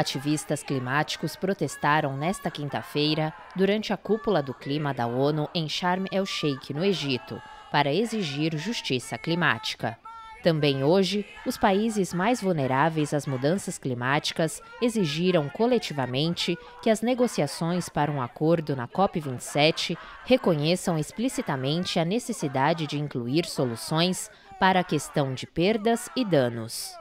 Ativistas climáticos protestaram nesta quinta-feira durante a cúpula do clima da ONU em Sharm el-Sheikh, no Egito, para exigir justiça climática. Também hoje, os países mais vulneráveis às mudanças climáticas exigiram coletivamente que as negociações para um acordo na COP27 reconheçam explicitamente a necessidade de incluir soluções para a questão de perdas e danos.